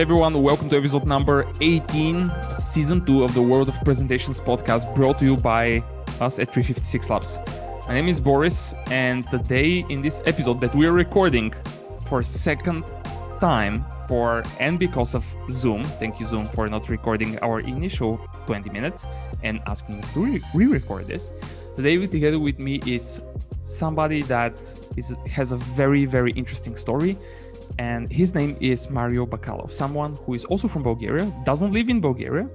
Hey everyone, welcome to episode number 18 season 2 of the World of Presentations podcast brought to you by us at 356 Labs. My name is Boris, and today in this episode that we are recording for second time for and because of Zoom, thank you Zoom for not recording our initial 20 minutes and asking us to re-record this. Today together with me is somebody that is, has a very very interesting story and his name is Mario Bakalov, someone who is also from Bulgaria, doesn't live in Bulgaria,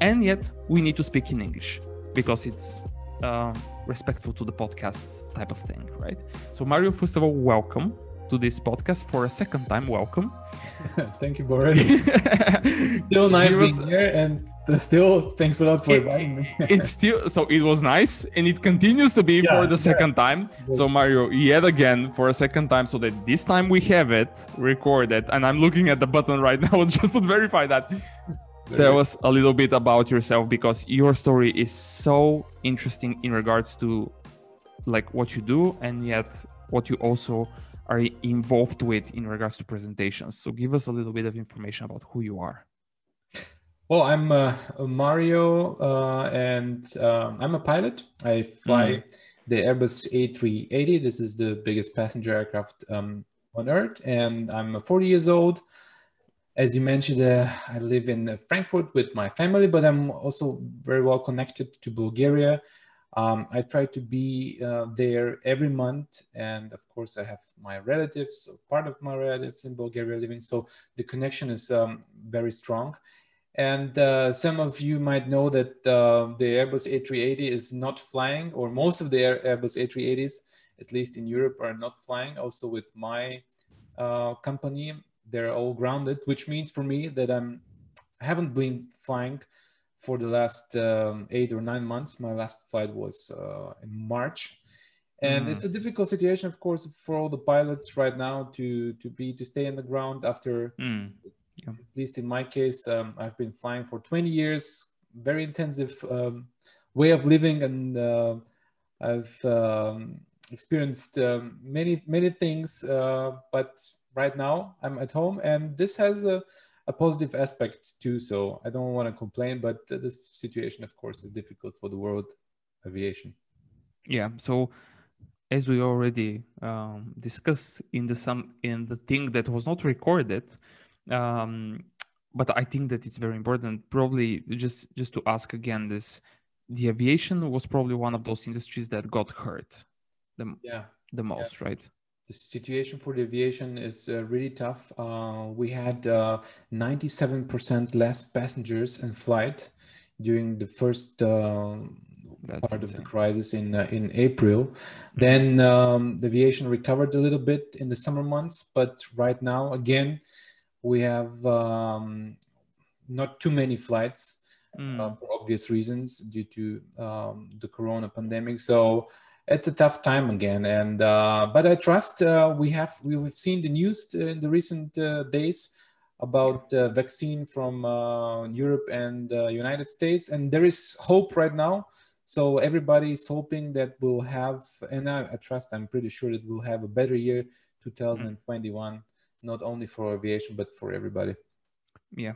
and yet we need to speak in English because it's uh, respectful to the podcast type of thing, right? So, Mario, first of all, welcome to this podcast for a second time. Welcome. Thank you, Boris. Still nice was, being here, and still thanks a lot for inviting me it's still so it was nice and it continues to be yeah, for the yeah. second time so mario yet again for a second time so that this time we have it recorded and i'm looking at the button right now just to verify that there was a little bit about yourself because your story is so interesting in regards to like what you do and yet what you also are involved with in regards to presentations so give us a little bit of information about who you are well, I'm uh, Mario, uh, and uh, I'm a pilot. I fly mm. the Airbus A380. This is the biggest passenger aircraft um, on Earth, and I'm uh, 40 years old. As you mentioned, uh, I live in uh, Frankfurt with my family, but I'm also very well connected to Bulgaria. Um, I try to be there every month, and of course, I have my relatives, part of my relatives in Bulgaria living. So the connection is um, very strong and uh, some of you might know that uh, the Airbus A380 is not flying, or most of the Airbus A380s, at least in Europe, are not flying. Also, with my uh, company, they're all grounded, which means for me that I'm I haven't been flying for the last um, eight or nine months. My last flight was uh, in March, and mm. it's a difficult situation, of course, for all the pilots right now to to be to stay on the ground after mm yeah. at least in my case, um, I've been flying for 20 years, very intensive um, way of living, and uh, I've um, experienced um, many, many things. Uh, but right now, I'm at home, and this has a, a positive aspect too. So I don't want to complain, but this situation, of course, is difficult for the world aviation. Yeah. So as we already um, discussed in the some in the thing that was not recorded um, but i think that it's very important probably just just to ask again this the aviation was probably one of those industries that got hurt the, yeah. the most yeah. right the situation for the aviation is uh, really tough uh, we had 97% uh, less passengers in flight during the first uh, part insane. of the crisis in uh, in April, mm-hmm. then um, the aviation recovered a little bit in the summer months, but right now again we have um, not too many flights mm. uh, for obvious reasons due to um, the corona pandemic so it's a tough time again and uh, but i trust uh, we have we, have seen the news uh, in the recent uh, days about uh, vaccine from europe and united states and there is hope right now so everybody is hoping that we'll have and I, I trust i'm pretty sure that we'll have a better year hmm. 2021 not only for aviation but for everybody yeah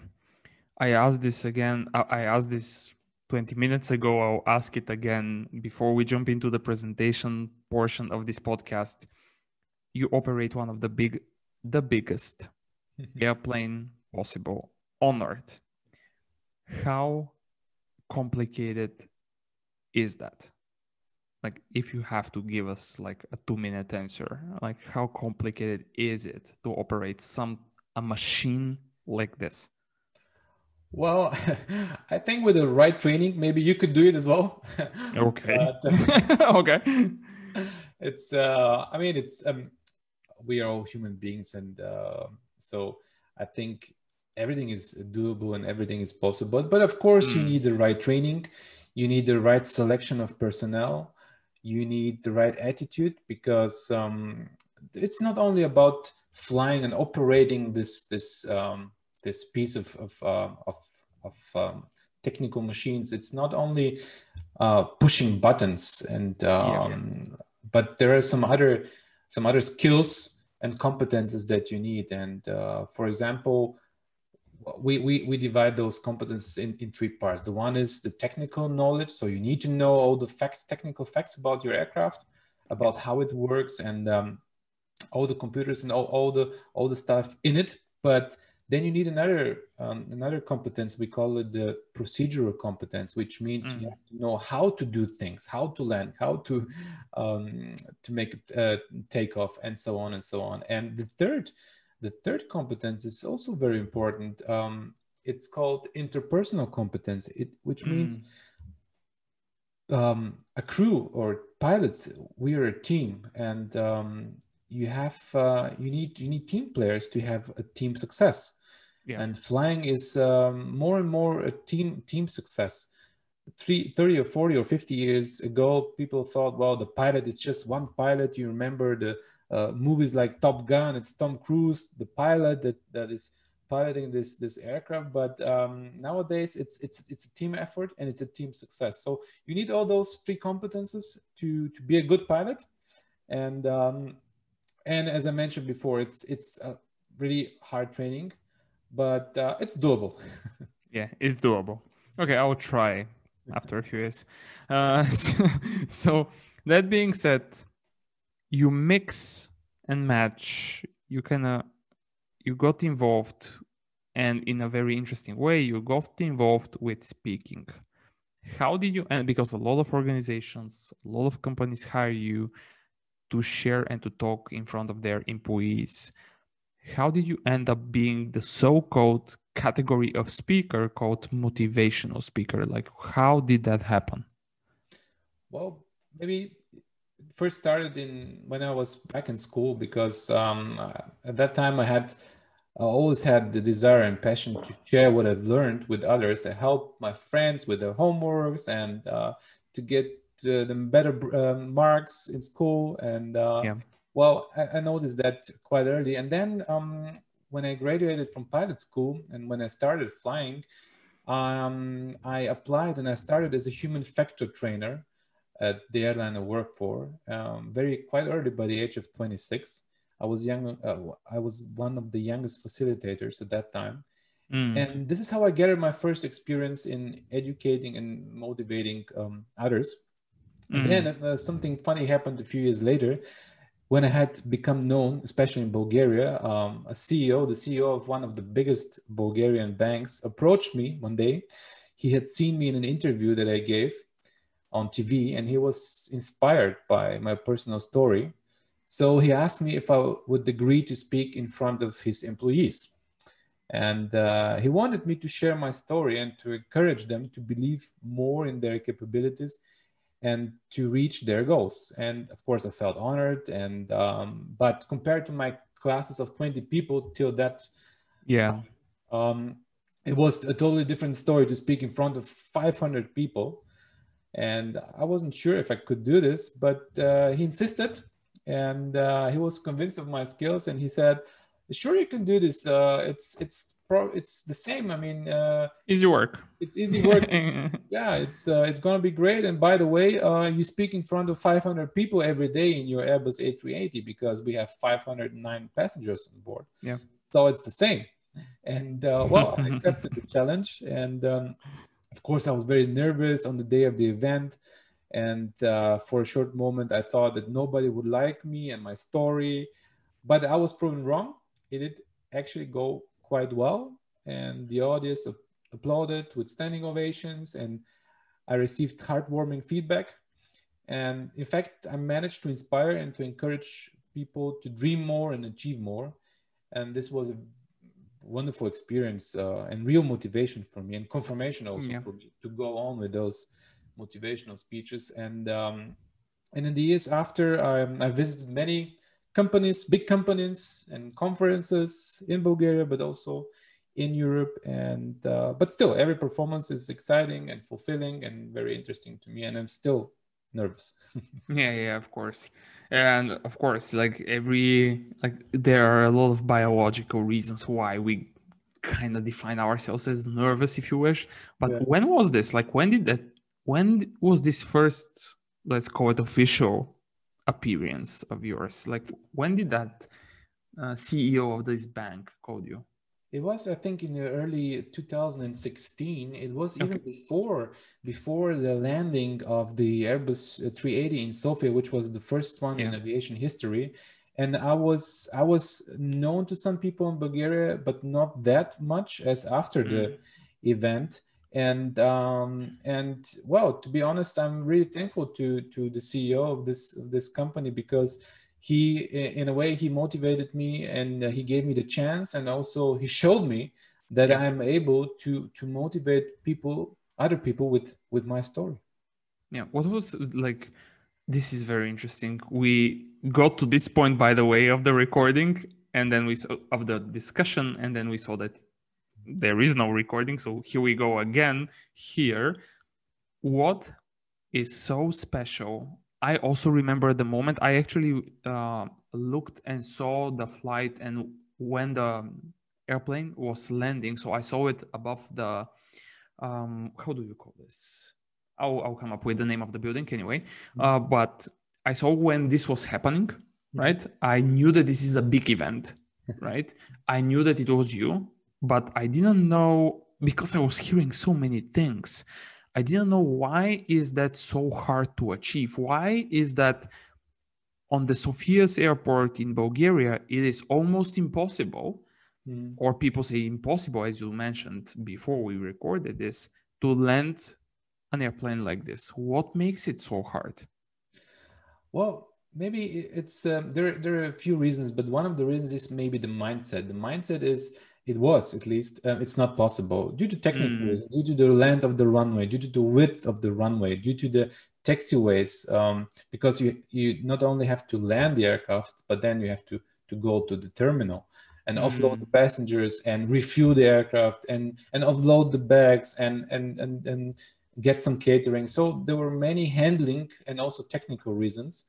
i asked this again i asked this 20 minutes ago i'll ask it again before we jump into the presentation portion of this podcast you operate one of the big the biggest airplane possible on earth how complicated is that like if you have to give us like a two minute answer like how complicated is it to operate some a machine like this well i think with the right training maybe you could do it as well okay but, uh, okay it's uh i mean it's um we are all human beings and uh, so i think everything is doable and everything is possible but, of course mm. you hmm. need the right training you need the right selection of personnel you need the right attitude because um, it's not only about flying and operating this this um, this piece of of uh, of, of um, technical machines. It's not only uh, pushing buttons and yeah, yeah. Um, but there are some other some other skills and competences that you need. And uh, for example, we, we, we divide those competences in, in three parts. The one is the technical knowledge. So you need to know all the facts, technical facts about your aircraft, about how it works and um, all the computers and all, all the all the stuff in it. But then you need another um, another competence. We call it the procedural competence, which means mm. you have to know how to do things, how to land, how to um, to make it uh, take off, and so on and so on. And the third the third competence is also very important. Um, it's called interpersonal competence, it, which mm-hmm. means um, a crew or pilots. We are a team, and um, you have uh, you need you need team players to have a team success. Yeah. And flying is um, more and more a team team success. Three, 30 or 40 or 50 years ago, people thought, well, the pilot, it's just one pilot. You remember the uh, movies like Top Gun. It's Tom Cruise, the pilot that, that is piloting this this aircraft. But um, nowadays, it's it's it's a team effort and it's a team success. So you need all those three competences to to be a good pilot. And um, and as I mentioned before, it's it's a really hard training, but uh, it's doable. yeah, it's doable. Okay, I will try after a few years. Uh, so, so that being said, you mix and match you kind of you got involved and in a very interesting way you got involved with speaking how did you and because a lot of organizations a lot of companies hire you to share and to talk in front of their employees how did you end up being the so-called category of speaker called motivational speaker like how did that happen well maybe first started in when I was back in school because um, uh, at that time I had I always had the desire and passion to share what I've learned with others, and help my friends with their homeworks and uh, to get uh, them better um, marks in school. And uh, yeah. well, I, I, noticed that quite early. And then um, when I graduated from pilot school and when I started flying, um, I applied and I started as a human factor trainer at the airline I worked for, um, very quite early by the age of 26. I was young. Uh, I was one of the youngest facilitators at that time, mm. and this is how I gathered my first experience in educating and motivating um, others. Mm. then uh, something funny happened a few years later when I had become known, especially in Bulgaria, um, a CEO, the CEO of one of the biggest Bulgarian banks, approached me one day. He had seen me in an interview that I gave, on TV and he was inspired by my personal story. So he asked me if I would agree to speak in front of his employees. And uh, he wanted me to share my story and to encourage them to believe more in their capabilities and to reach their goals. And of course, I felt honored. And um, but compared to my classes of 20 people till that, yeah, um, it was a totally different story to speak in front of 500 people. And I wasn't sure if I could do this, but uh, he insisted and uh, he was convinced of my skills. And he said, sure you can do this. Uh, it's, it's, pro- it's the same. I mean, uh, easy work. It's easy work. yeah, it's, uh, it's going to be great. And by the way, uh, you speak in front of 500 people every day in your Airbus A380 because we have 509 passengers on board. Yeah. So it's the same and uh, well i accepted the challenge and um, of course, I was very nervous on the day of the event. And uh, for a short moment, I thought that nobody would like me and my story. But I was proven wrong. It did actually go quite well. And the audience applauded with standing ovations. And I received heartwarming feedback. And in fact, I managed to inspire and to encourage people to dream more and achieve more. And this was a wonderful experience uh, and real motivation for me and confirmation also yeah. for me to go on with those motivational speeches and um, and in the years after um, i visited many companies big companies and conferences in bulgaria but also in europe and uh, but still every performance is exciting and fulfilling and very interesting to me and i'm still nervous yeah yeah of course and of course like every like there are a lot of biological reasons why we kind of define ourselves as nervous if you wish but yeah. when was this like when did that when was this first let's call it official appearance of yours like when did that uh, ceo of this bank call you it was, I think, in the early 2016. It was okay. even before before the landing of the Airbus 380 in Sofia, which was the first one yeah. in aviation history. And I was I was known to some people in Bulgaria, but not that much as after mm-hmm. the event. And um, and well, to be honest, I'm really thankful to to the CEO of this of this company because he in a way he motivated me and uh, he gave me the chance and also he showed me that i'm able to to motivate people other people with with my story yeah what was like this is very interesting we got to this point by the way of the recording and then we saw of the discussion and then we saw that there is no recording so here we go again here what is so special I also remember the moment I actually uh, looked and saw the flight and when the airplane was landing. So I saw it above the, um, how do you call this? I'll, I'll come up with the name of the building anyway. Mm-hmm. Uh, but I saw when this was happening, mm-hmm. right? I knew that this is a big event, right? I knew that it was you, but I didn't know because I was hearing so many things. I didn't know why is that so hard to achieve. Why is that on the Sofia's airport in Bulgaria, it is almost impossible, mm. or people say impossible, as you mentioned before we recorded this, to land an airplane like this. What makes it so hard? Well, maybe it's um, there. There are a few reasons, but one of the reasons is maybe the mindset. The mindset is it was at least um, it's not possible due to technical mm. reasons due to the length of the runway due to the width of the runway due to the taxiways um, because you you not only have to land the aircraft but then you have to to go to the terminal and mm. offload the hmm. passengers and refuel the aircraft and and offload the bags and and and, and get some catering so there were many handling and also technical reasons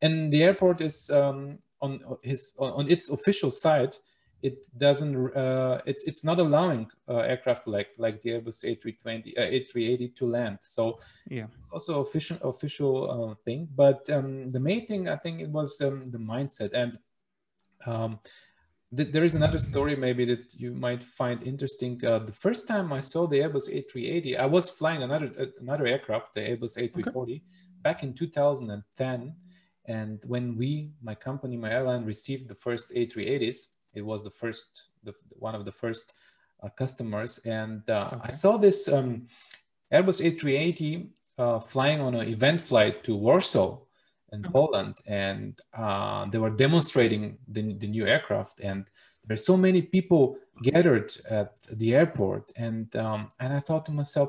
and the airport is um, on his on its official site it doesn't uh, it's it's not allowing uh, aircraft like like the Airbus A320 uh, A380 to land. So yeah, it's also official official uh, thing. But um, the main thing I think it was um, the mindset and. Um, there is another story maybe that you might find interesting. Uh, the first time I saw the Airbus A380, I was flying another uh, another aircraft, the Airbus A340, okay. back in 2010. And when we, my company, my airline, received the first A380s, it was the first, the, one of the first uh, customers. And uh, okay. I saw this um, Airbus A380 uh, flying on an event flight to Warsaw in okay. Poland. And uh, they were demonstrating the, the new aircraft. And there are so many people gathered at the airport. And, um, and I thought to myself,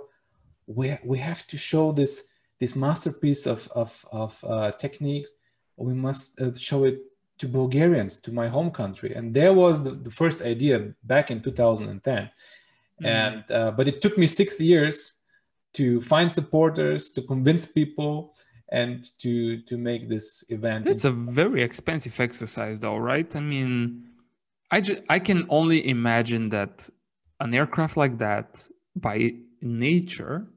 we, we have to show this, this masterpiece of, of, of uh, techniques. We must uh, show it to Bulgarians, to my home country. And there was the, the first idea back in 2010. Mm-hmm. And uh, but it took me six years to find supporters, to convince people, and to to make this event. It's a very expensive exercise, though, right? I mean, I ju- I can only imagine that an aircraft like that, by nature,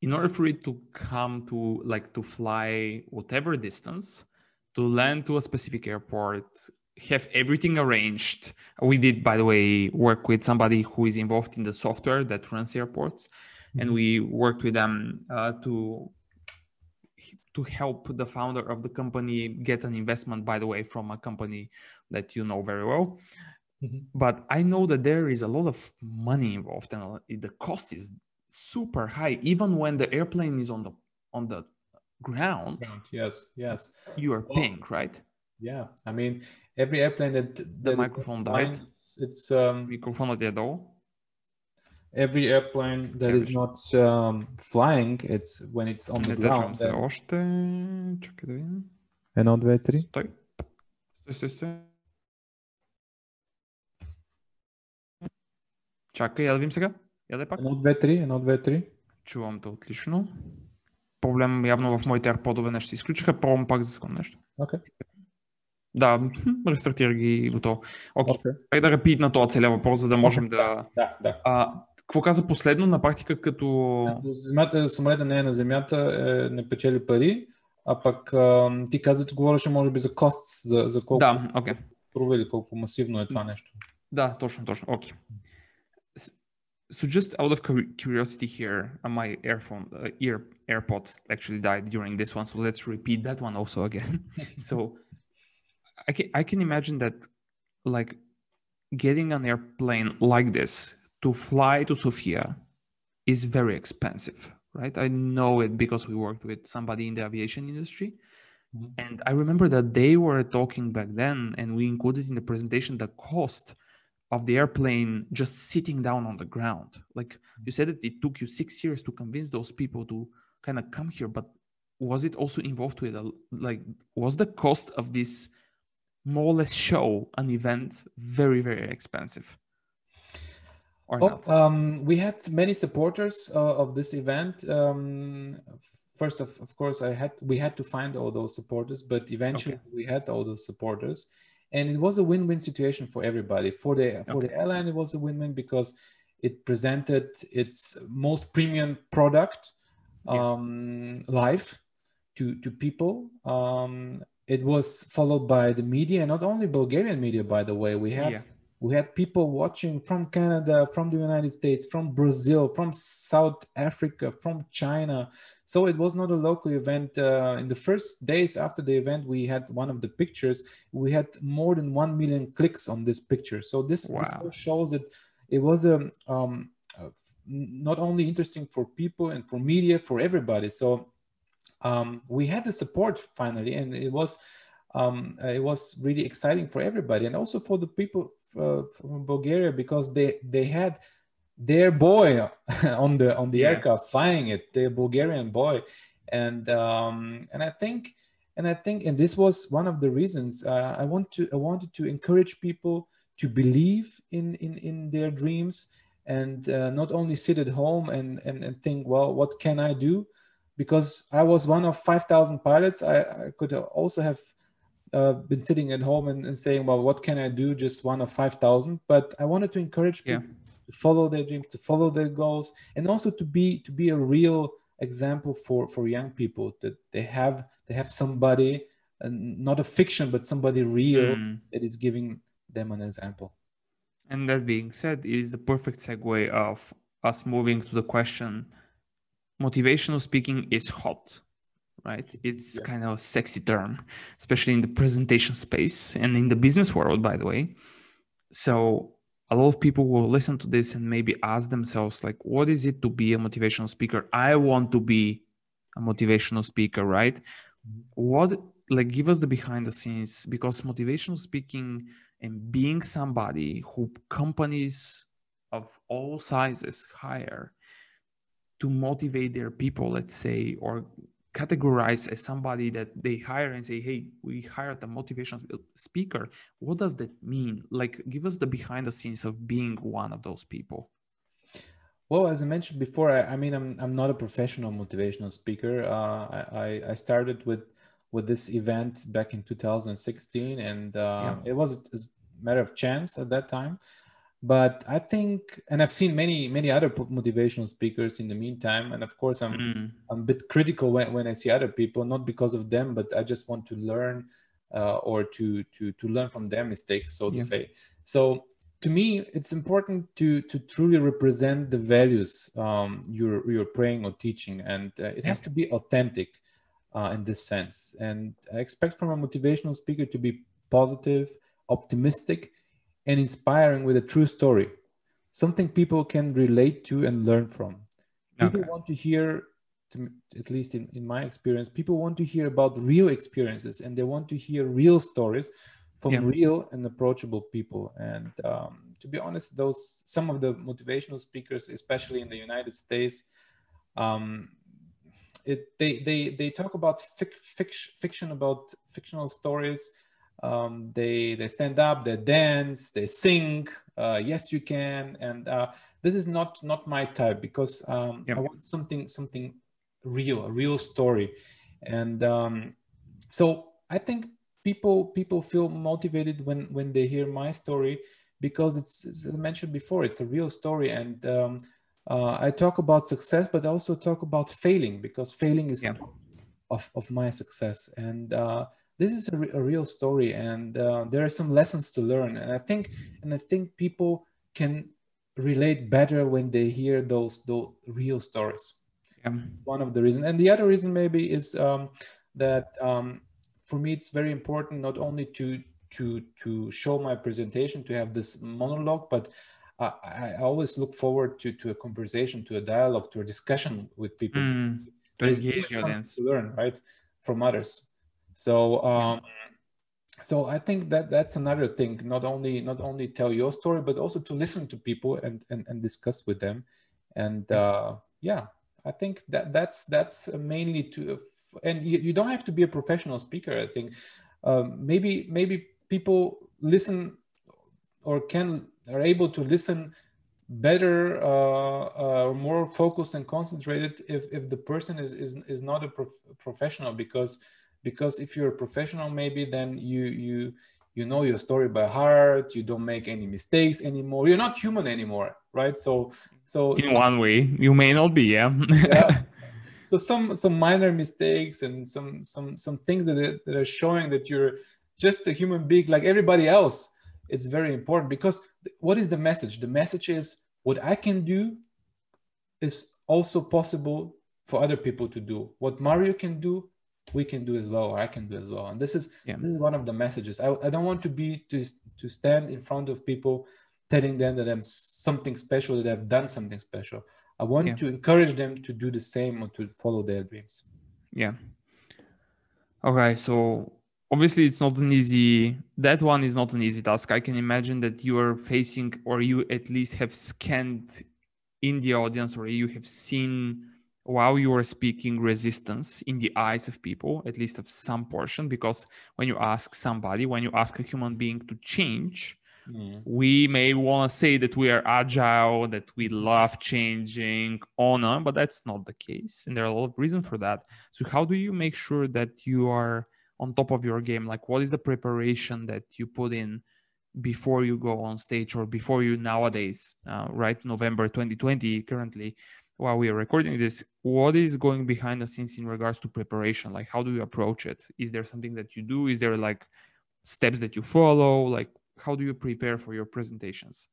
in order for it to come to like to fly whatever distance to land to a specific airport, have everything arranged. We did, by the way, work with somebody who is involved in the software that runs airports, mm-hmm. and we worked with them uh, to to help the founder of the company get an investment. By the way, from a company that you know very well. Mm-hmm. But I know that there is a lot of money involved, and the cost is super high, even when the airplane is on the on the ground, ground yes yes you are oh. pink right yeah i mean every airplane that, that the microphone died it's, it's um microphone died every airplane that is not um, flying it's when it's on the ground се още чакай да видим 1 2 3 стой стой стой стой чакай я да видим сега я да е пак 1 2 3 1 2 3 чувам те отлично проблем явно в моите арподове нещо изключиха, пробвам пак за секунда нещо. Okay. Да, рестартира ги и готово. Окей, okay. okay. да репит на този целия въпрос, за да можем okay. да... Да, да. А, какво каза последно на практика като... земята, самолета не е на земята, е, не печели пари, а пък а, ти каза, че говореше може би за кост, за, за колко... Да, okay. Провели колко масивно е това нещо. Да, точно, точно. Окей. Okay. so just out of curiosity here, uh, my earphone uh, ear AirPods actually died during this one, so let's repeat that one also again. so I can I can imagine that like getting an airplane like this to fly to Sofia is very expensive, right? I know it because we worked with somebody in the aviation industry. Mm-hmm. And I remember that they were talking back then, and we included in the presentation the cost of the airplane just sitting down on the ground. Like you said, that it took you six years to convince those people to kind of come here, but was it also involved with a, like was the cost of this more or less show an event very very expensive? oh, um, we had many supporters uh, of this event. Um, first of, of course, I had we had to find all those supporters, but eventually okay. we had all those supporters and it was a win-win situation for everybody. For the for okay. the airline, it was a win-win because it presented its most premium product um, yeah. live to to people. Um, it was followed by the media, not only Bulgarian media, by the way. We had. Yeah we had people watching from canada from the united states from brazil from south africa from china so it was not a local event uh, in the first days after the event we had one of the pictures we had more than 1 million clicks on this picture so this, wow. this shows that it was a um, um uh, not only interesting for people and for media for everybody so um, we had the support finally and it was um, uh, it was really exciting for everybody and also for the people uh, from Bulgaria because they they had their boy on the on the yeah. aircraft flying it, their Bulgarian boy, and um, and I think and I think and this was one of the reasons uh, I want to I wanted to encourage people to believe in in in their dreams and uh, not only sit at home and, and and think well what can I do because I was one of five thousand pilots I, I could also have uh, been sitting at home and, and, saying, well, what can I do? Just one of 5,000. But I wanted to encourage people yeah. to follow their dreams, to follow their goals, and also to be to be a real example for for young people that they have they have somebody uh, not a fiction but somebody real mm. that is giving them an example and that being said is the perfect segue of us moving to the question motivational speaking is hot right? It's yeah. kind of a sexy term, especially in the presentation space and in the business world, by the way. So a lot of people will listen to this and maybe ask themselves, like, what is it to be a motivational speaker? I want to be a motivational speaker, right? What like give us the behind the scenes because motivational speaking and being somebody who companies of all sizes hire to motivate their people, let's say, or categorized as somebody that they hire and say, hey, we hired a motivational speaker. What does that mean? Like, give us the behind the scenes of being one of those people. Well, as I mentioned before, I, I mean, I'm, I'm not a professional motivational speaker. Uh, I, I started with with this event back in 2016, and uh, yeah. it was a matter of chance at that time but i think and i've seen many many other motivational speakers in the meantime and of course i'm mm. i'm a bit critical when, when i see other people not because of them but i just want to learn uh, or to to to learn from their mistakes so yeah. to say so to me it's important to to truly represent the values um, you're you're praying or teaching and uh, it has to be authentic uh, in this sense and i expect from a motivational speaker to be positive optimistic and inspiring with a true story, something people can relate to and learn from. People okay. want to hear, to, at least in, in my experience, people want to hear about real experiences and they want to hear real stories from yeah. real and approachable people. And um, to be honest, those some of the motivational speakers, especially in the United States, um, it, they, they, they talk about fic, fic, fiction about fictional stories um, they they stand up, they dance, they sing. Uh, yes, you can. And uh, this is not not my type because um, yep. I want something something real, a real story. And um, so I think people people feel motivated when when they hear my story because it's as I mentioned before, it's a real story. And um, uh, I talk about success, but I also talk about failing because failing is yep. of of my success and. Uh, this is a, re- a real story, and uh, there are some lessons to learn. And I think, and I think people can relate better when they hear those those real stories. Yeah. one of the reasons, and the other reason maybe is um, that um, for me it's very important not only to to to show my presentation to have this monologue, but I, I always look forward to to a conversation, to a dialogue, to a discussion with people. Mm, to engage your audience, to learn right from others. So um, so I think that that's another thing. Not only not only tell your story, but also to listen to people and and, and discuss with them. And uh, yeah, I think that that's that's mainly to and you, you don't have to be a professional speaker. I think um, maybe maybe people listen or can are able to listen better uh, uh, more focused and concentrated if, if the person is, is, is not a prof professional because because if you're a professional maybe then you you you know your story by heart you don't make any mistakes anymore you're not human anymore right so so in one way you may not be yeah, yeah. so some some minor mistakes and some some some things that, are, that are showing that you're just a human being like everybody else it's very important because what is the message the message is what i can do is also possible for other people to do what mario can do we can do as well or i can do as well and this is yeah. this is one of the messages I, I don't want to be to to stand in front of people telling them that i'm something special that i've done something special i want yeah. to encourage them to do the same or to follow their dreams yeah all right so obviously it's not an easy that one is not an easy task i can imagine that you are facing or you at least have scanned in the audience or you have seen while you are speaking resistance in the eyes of people, at least of some portion, because when you ask somebody, when you ask a human being to change, yeah. Mm. we may want to say that we are agile, that we love changing, honor, but that's not the case. And there are a lot of reasons for that. So, how do you make sure that you are on top of your game? Like, what is the preparation that you put in? before you go on stage or before you nowadays uh, right november 2020 currently while we are recording this what is going behind the scenes in regards to preparation like how do you approach it is there something that you do is there like steps that you follow like how do you prepare for your presentations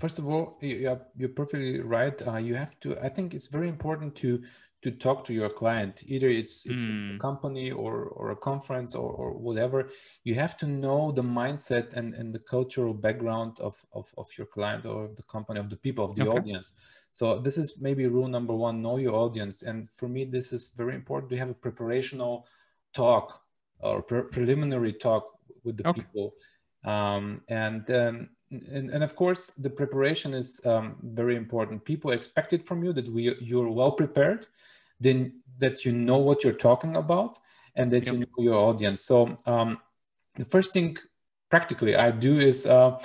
first of all you're, you're perfectly right uh, you have to i think it's very important to to talk to your client either it's it's mm. a hmm. company or or a conference or, or whatever you have to know the mindset and and the cultural background of of, of your client or of the company of the people of the okay. audience so this is maybe rule number one, know your audience. And for me, this is very important. We have a preparational talk or pre- preliminary talk with the okay. people. Um, and, and, and of course, the preparation is um, very important. People expect it from you that we, you're well prepared, then that you know what you're talking about and that yep. you know your audience. So um, the first thing practically I do is uh,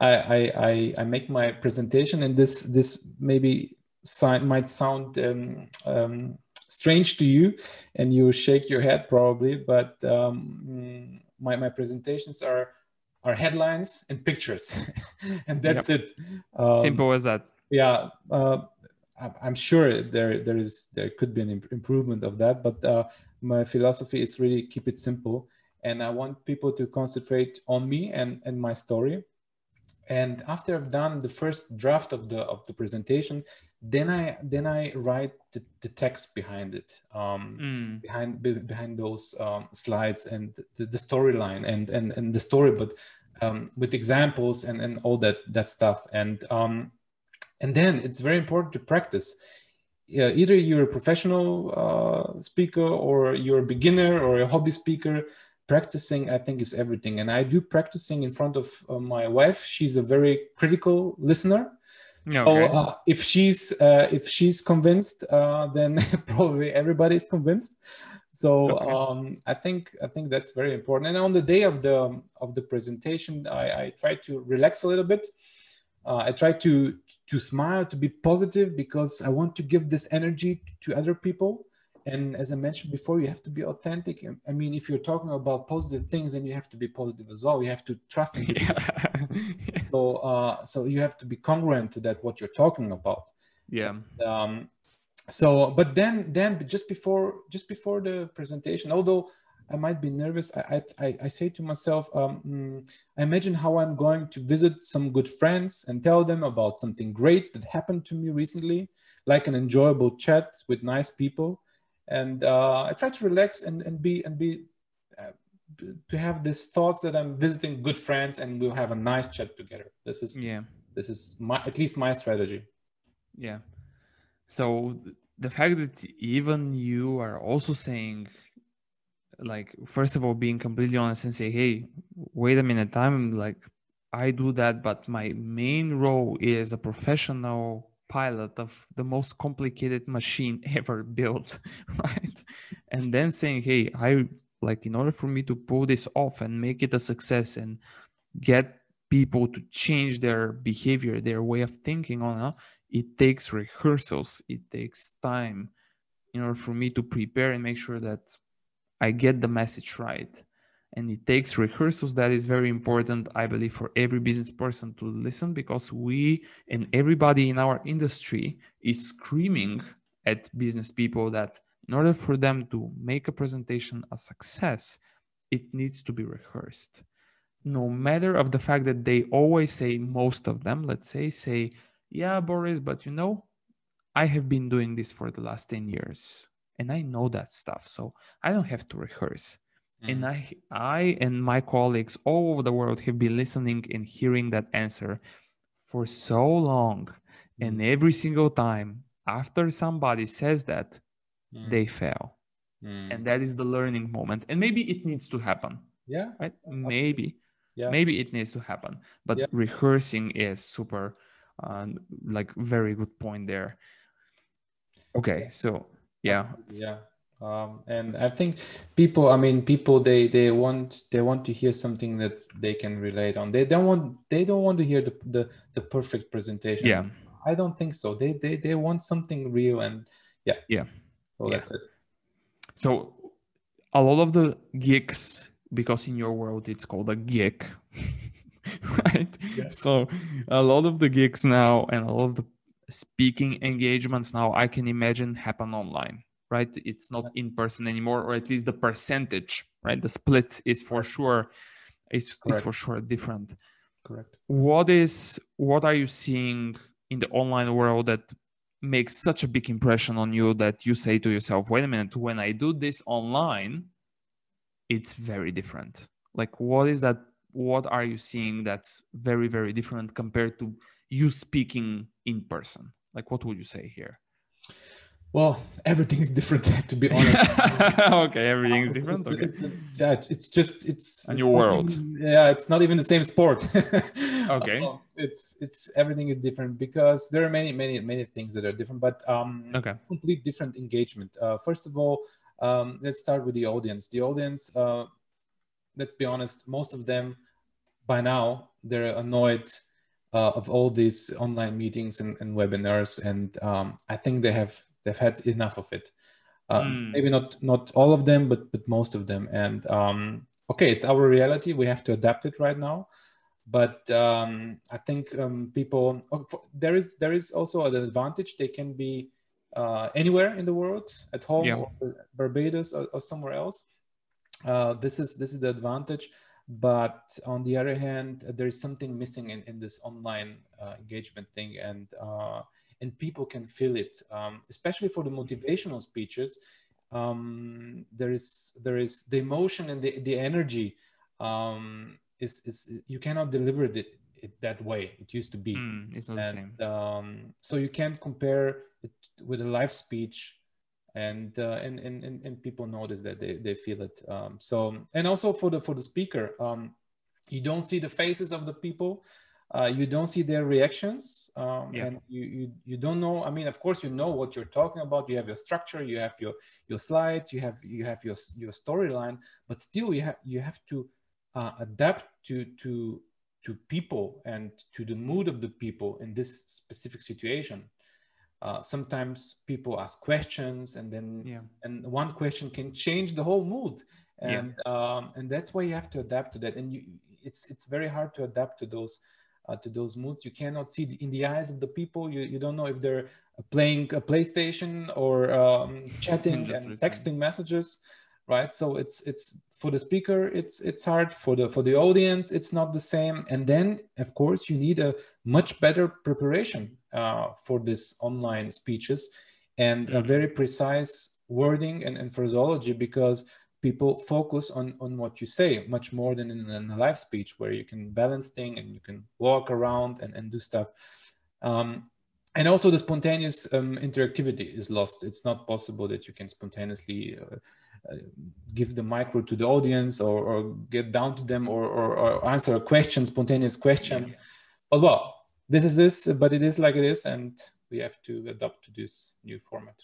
I, I, I make my presentation, and this this maybe might sound um, um, strange to you, and you shake your head probably. But um, my my presentations are are headlines and pictures, and that's yep. it. Um, simple as that. Yeah, uh, I'm sure there there is there could be an improvement of that, but uh, my philosophy is really keep it simple, and I want people to concentrate on me and and my story and after I've done the first draft of the of the presentation, then I then I write the, the text behind it, um, mm. behind be, behind those um, slides and the, the storyline and and and the story, but um, with examples and and all that that stuff. And um, and then it's very important to practice. either you're a professional uh, speaker or you're a beginner or a hobby speaker practicing i think is everything and i do practicing in front of uh, my wife she's a very critical listener okay. so uh, if she's uh, if she's convinced uh, then probably everybody is convinced so okay. um, i think i think that's very important and on the day of the of the presentation i, I try to relax a little bit uh, i try to to smile to be positive because i want to give this energy to other people and as i mentioned before you have to be authentic i mean if you're talking about positive things then you have to be positive as well you have to trust in yeah. so uh, so you have to be congruent to that what you're talking about yeah um, so but then then just before just before the presentation although i might be nervous i i, I say to myself um, i hmm, imagine how i'm going to visit some good friends and tell them about something great that happened to me recently like an enjoyable chat with nice people and uh, I try to relax and, and be and be uh, to have these thoughts that I'm visiting good friends and we'll have a nice chat together. This is yeah. This is my at least my strategy. Yeah. So the fact that even you are also saying like first of all being completely honest and say hey wait a minute i'm like i do that but my main role is a professional pilot of the most complicated machine ever built right and then saying hey i like in order for me to pull this off and make it a success and get people to change their behavior their way of thinking on uh, it takes rehearsals it takes time in order for me to prepare and make sure that i get the message right and it takes rehearsals that is very important i believe for every business person to listen because we and everybody in our industry is screaming at business people that in order for them to make a presentation a success it needs to be rehearsed no matter of the fact that they always say most of them let's say say yeah boris but you know i have been doing this for the last 10 years and i know that stuff so i don't have to rehearse Mm. And I, I and my colleagues all over the world have been listening and hearing that answer for so long. And mm. every single time after somebody says that, mm. they fail. Mm. And that is the learning moment. And maybe it needs to happen. Yeah. Right? Maybe. Yeah. Maybe it needs to happen. But yeah. rehearsing is super, uh, like, very good point there. Okay. So, yeah. Yeah um, and i think people i mean people they they want they want to hear something that they can relate on they don't want they don't want to hear the the, the perfect presentation yeah i don't think so they they, they want something real and yeah yeah so yeah. that's it so a lot of the gigs because in your world it's called a gig right yeah. so a lot of the gigs now and a lot of the speaking engagements now i can imagine happen online right? It's not in person anymore, or at least the percentage, right? The split is for sure is, is for sure different. Correct. What is what are you seeing in the online world that makes such a big impression on you that you say to yourself, wait a minute, when I do this online, it's very different. Like what is that what are you seeing that's very, very different compared to you speaking in person? Like what would you say here? Well, everything's different, to be honest. okay, everything's it's, different. It's, okay. It's, yeah, it's just it's a new world. Even, yeah, it's not even the same sport. okay. Um, it's it's everything is different because there are many many many things that are different, but um, okay, complete different engagement. Uh, first of all, um, let's start with the audience. The audience, uh, let's be honest, most of them by now they're annoyed uh, of all these online meetings and, and webinars and um, i think they have They've had enough of it. Uh, mm. Maybe not not all of them, but but most of them. And um, okay, it's our reality. We have to adapt it right now. But um, I think um, people oh, there is there is also an advantage. They can be uh, anywhere in the world, at home, yeah. or Barbados, or, or somewhere else. Uh, this is this is the advantage but on the other hand there is something missing in, in this online uh, engagement thing and uh, and people can feel it. Um, especially for the motivational speeches, um, there is there is the emotion and the, the energy um, is is you cannot deliver it, it that way. It used to be. Mm, it's not and, the same. Um, so you can't compare it with a live speech and, uh, and, and and and people notice that they, they feel it um, so and also for the for the speaker um, you don't see the faces of the people uh, you don't see their reactions um, yeah. and you, you you don't know i mean of course you know what you're talking about you have your structure you have your your slides you have you have your your storyline but still you have you have to uh, adapt to to to people and to the mood of the people in this specific situation uh, sometimes people ask questions and then yeah. and one question can change the whole mood and yeah. um, and that's why you have to adapt to that and you, it's it's very hard to adapt to those uh, to those moods. You cannot see the, in the eyes of the people. You, you don't know if they're playing a PlayStation or um, chatting and listening. texting messages, right? So it's it's for the speaker it's it's hard for the for the audience it's not the same. And then of course you need a much better preparation uh, for this online speeches and a mm. very precise wording and, and phraseology because people focus on on what you say much more than in, in a live speech where you can balance thing and you can walk around and, and do stuff um, and also the spontaneous um, interactivity is lost it's not possible that you can spontaneously uh, uh, give the micro to the audience or, or get down to them or, or, or, answer a question spontaneous question but well this is this but it is like it is and we have to adapt to this new format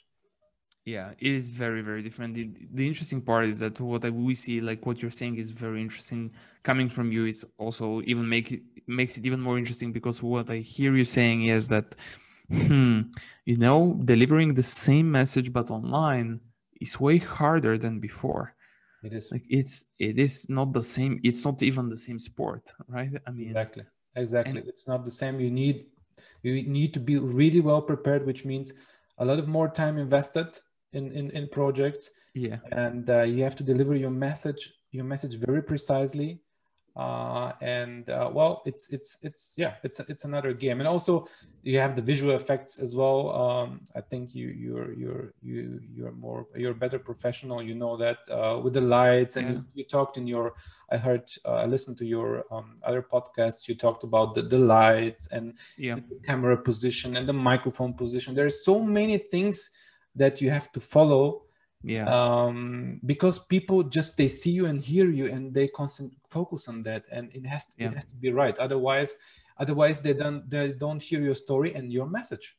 yeah it is very very different the, the, interesting part is that what we see like what you're saying is very interesting coming from you is also even make it makes it even more interesting because what i hear you saying is that hmm, you know delivering the same message but online is way harder than before it is like it's it is not the same it's not even the same sport right i mean exactly exactly and, it's not the same you need you need to be really well prepared which means a lot of more time invested in in, in projects yeah and uh, you have to deliver your message your message very precisely uh, and uh, well it's it's it's yeah it's it's another game and also you have the visual effects as well um, i think you you're you're you you're more you're a better professional you know that uh, with the lights yeah. and you talked in your i heard uh, i listened to your um, other podcasts you talked about the, the lights and yeah. the camera position and the microphone position there's so many things that you have to follow yeah um, because people just they see you and hear you and they constant focus on that and it has to, yeah. it has to be right otherwise otherwise they don't they don't hear your story and your message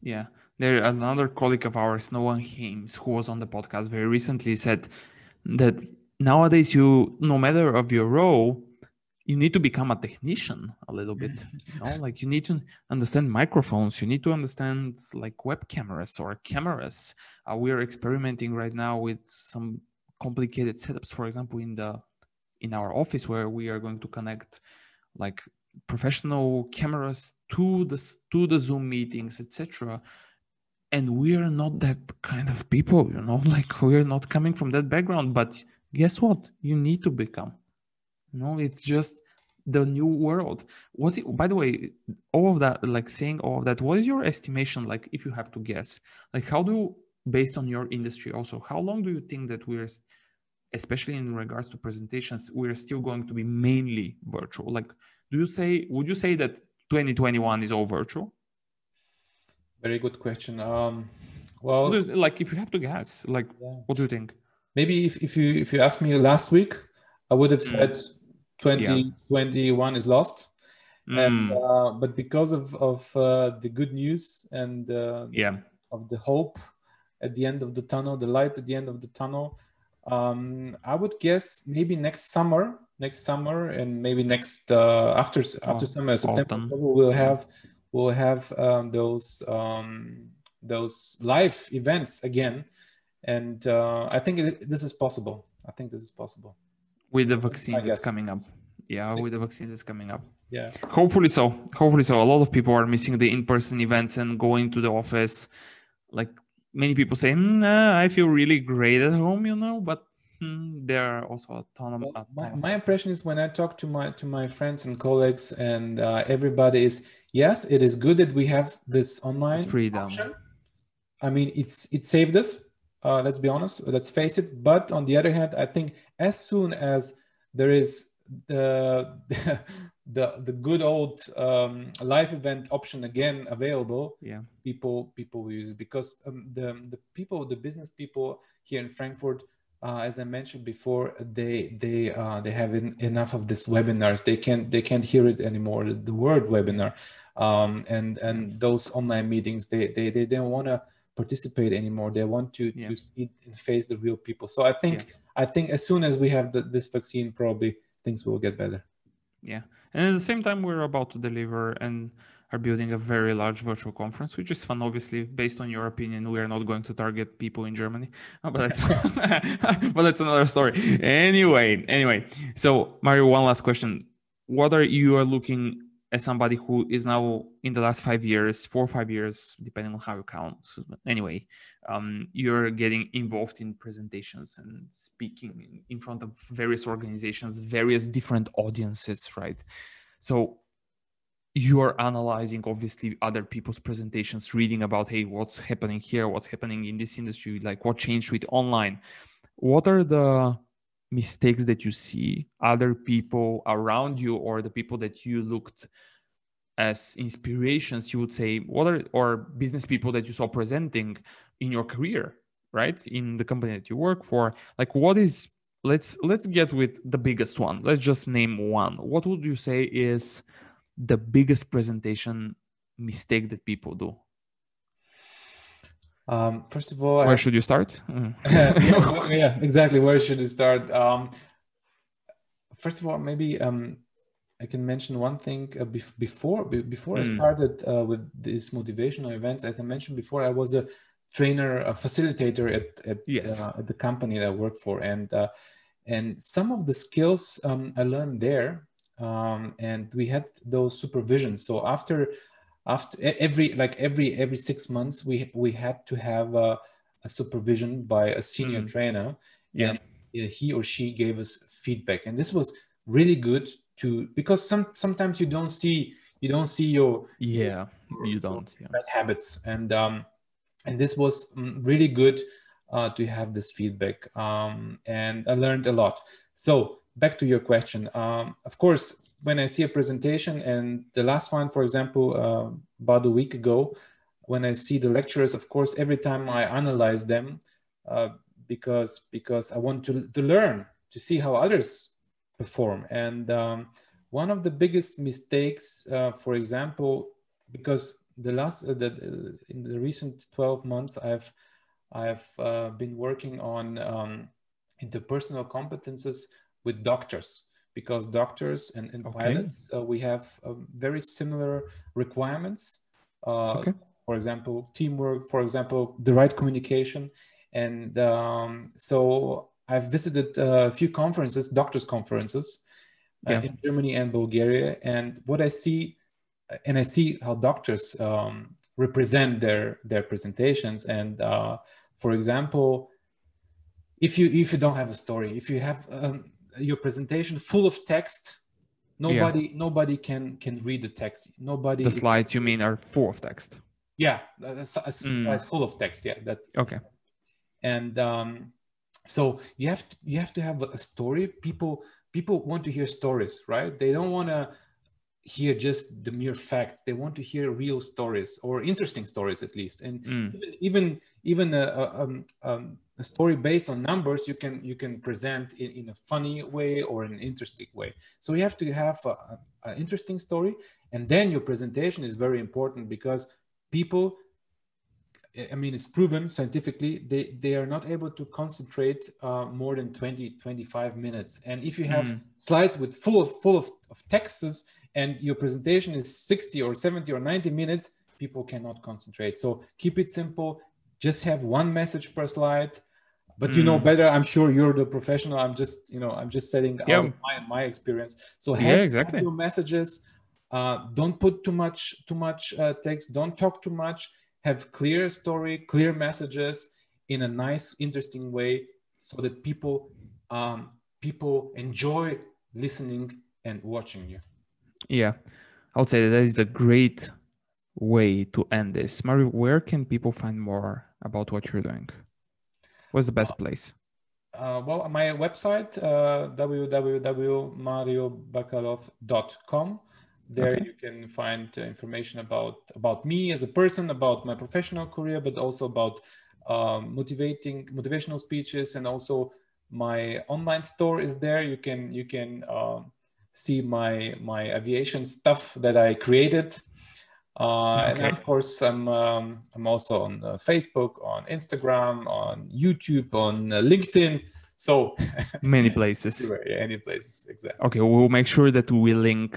yeah there another colleague of ours noah Hames, who was on the podcast very recently said that nowadays you no matter of your role you need to become a technician a little bit you know like you need to understand microphones you need to understand like web cameras or cameras uh, we are experimenting right now with some complicated setups for example in the in our office where we are going to connect like professional cameras to the to the zoom meetings etc and we are not that kind of people you know like we're not coming from that background but guess what you need to become you know it's just the new world what by the way all of that like saying all of that what is your estimation like if you have to guess like how do based on your industry also how long do you think that we're especially in regards to presentations we're still going to be mainly virtual like do you say would you say that 2021 is all virtual very good question um well like if you have to guess like yeah. what do you think maybe if, if you if you asked me last week i would have mm. said mm. 2021 yeah. is lost. Mm. And, uh, but because of, of uh, the good news and uh, yeah. of the hope at the end of the tunnel, the light at the end of the tunnel, um, I would guess maybe next summer, next summer, and maybe next uh, after after oh, summer September, autumn. we'll have we'll have um, those um, those live events again, and uh, I think it, this is possible. I think this is possible with the vaccine I that's guess. coming up yeah with the vaccine that's coming up yeah hopefully so hopefully so a lot of people are missing the in-person events and going to the office like many people say hmm, i feel really great at home you know but hmm, there are also a ton of, well, my, my, impression is when i talk to my to my friends and colleagues and uh, everybody is yes it is good that we have this online freedom option. i mean it's it saved us uh, let's be honest, let's face it. But on the other hand, I think as soon as there is the the, the good old um, live event option again available, yeah, people people will use because um, the the people, the business people here in Frankfurt, uh, as I mentioned before, they they uh, they have in, enough of these webinars. They can't they can't hear it anymore. The word webinar, um, and and those online meetings, they they they don't want to participate anymore. They want to yeah. to see and face the real people. So I think yeah. I think as soon as we have the, this vaccine, probably things will get better. Yeah, and at the same time, we're about to deliver and are building a very large virtual conference, which is fun. Obviously, based on your opinion, we are not going to target people in Germany, oh, but that's but that's another story. Anyway, anyway, so Mario, one last question: What are you are looking as somebody who is now in the last five years, four or five years, depending on how you count. So anyway, um, you're getting involved in presentations and speaking in front of various organizations, various different audiences, right? So you are analyzing obviously other people's presentations, reading about hey, what's happening here, what's happening in this industry, like what changed with online. What are the mistakes that you see other people around you or the people that you looked as inspirations you would say what are or business people that you saw presenting in your career right in the company that you work for like what is let's let's get with the biggest one let's just name one what would you say is the biggest presentation mistake that people do um, first of all, where I, should you start? yeah, yeah, exactly. Where should you start? Um, first of all, maybe um, I can mention one thing uh, bef- before be- before mm. I hmm. started uh, with these motivational events. As I mentioned before, I was a trainer, a facilitator at at, yes. uh, at the company that I worked for, and uh, and some of the skills um, I learned there, um, and we had those supervisions. So after after every like every every six months we we had to have a, a supervision by a senior mm trainer yeah he or she gave us feedback and this was really good to because some sometimes you don't see you don't see your yeah your, you don't yeah. bad habits and um and this was mm, really good uh, to have this feedback um and i learned a lot so back to your question um of course when I see a presentation, and the last one, for example, uh, about a week ago, when I see the lecturers, of course, every time I analyze them, uh, because because I want to to learn to see how others perform. And um, one of the biggest mistakes, uh, for example, because the last uh, the, in the recent twelve months, I've I've uh, been working on um, interpersonal competences with doctors because doctors and, and okay. pilots uh, we have um, very similar requirements uh, okay. for example teamwork for example the right communication and um, so i've visited uh, a few conferences doctors conferences uh, yeah. uh, in germany and bulgaria and what i see uh, and i see how doctors um, represent their their presentations and for example if you if you don't have a story if you have um, your presentation full of text nobody yeah. nobody can can read the text nobody the slides you mean are full of text yeah that's, mm. full of text yeah that's okay and um so you have to, you have to have a story people people want to hear stories right they don't want to hear just the mere facts they want to hear real stories or interesting stories at least and mm. even even, a, a, a, um, um, a, story based on numbers you can you can present in, in a funny way or an interesting way so you have to have an interesting story and then your presentation is very important because people i mean it's proven scientifically they they are not able to concentrate uh, more than 20 25 minutes and if you have mm. slides with full of full of, of texts and your presentation is 60 or 70 or 90 minutes, people cannot concentrate. So keep it simple. Just have one message per slide. But mm. you know mm. better. I'm sure you're the professional. I'm just, you know, I'm just setting out my, my experience. So have yeah, exactly. your messages. Uh, don't put too much too much uh, text. Don't talk too much. Have clear story, clear messages in a nice, interesting way, so that people um, people enjoy listening and watching you. Yeah, I would say that is a great way to end this. Mario, where can people find more about what you're doing? What's the best uh, place? Uh, well, my website, uh, www.mariobakalov.com. There okay. you can find uh, information about, about me as a person, about my professional career, but also about um, motivating motivational speeches and also my online store is there. You can you can uh, see my my aviation stuff that I created. Uh, okay. And of course, I'm um, I'm also on uh, Facebook, on Instagram, on YouTube, on uh, LinkedIn. So many places. yeah, any places exactly. Okay, we'll make sure that we link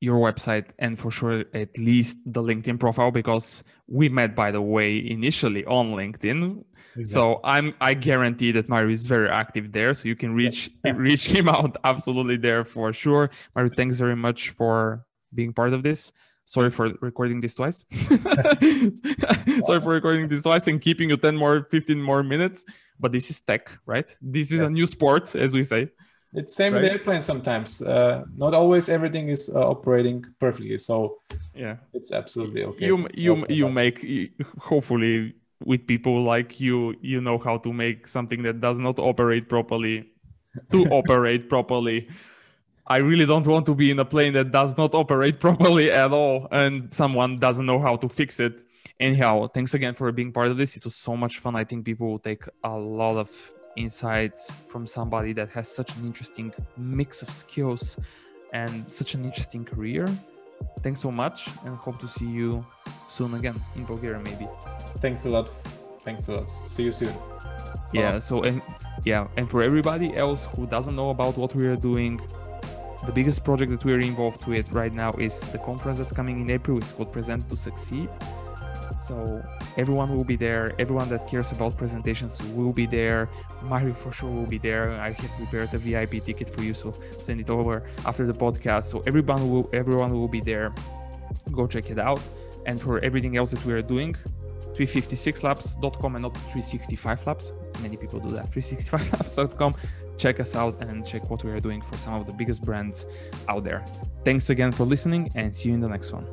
your website and for sure at least the LinkedIn profile because we met by the way initially on LinkedIn Exactly. So I'm I guarantee that Mario is very active there. So you can reach reach him out absolutely there for sure. Mario, thanks very much for being part of this. Sorry for recording this twice. Sorry for recording this twice and keeping you 10 more, 15 more minutes. But this is tech, right? This is yeah. a new sport, as we say. It's same right? with sometimes. Uh, not always everything is uh, operating perfectly. So yeah, it's absolutely okay. You you you make hopefully with people like you you know how to make something that does not operate properly to operate properly i really don't want to be in a plane that does not operate properly at all and someone doesn't know how to fix it anyhow thanks again for being part of this it was so much fun i think people will take a lot of insights from somebody that has such an interesting mix of skills and such an interesting career Thanks so much and hope to see you soon again in Bulgaria, maybe. Thanks a lot. Thanks a lot. See you soon. So yeah, so and yeah, and for everybody else who doesn't know about what we are doing, the biggest project that we're involved with right now is the conference that's coming in April. It's called Present to Succeed. So everyone will be there. Everyone that cares about presentations will be there. Mario for sure will be there. I have prepared a VIP ticket for you, so send it over after the podcast. So everyone will everyone will be there. Go check it out. And for everything else that we are doing, 356labs.com and not 365labs. Many people do that. 365labs.com. Check us out and check what we are doing for some of the biggest brands out there. Thanks again for listening and see you in the next one.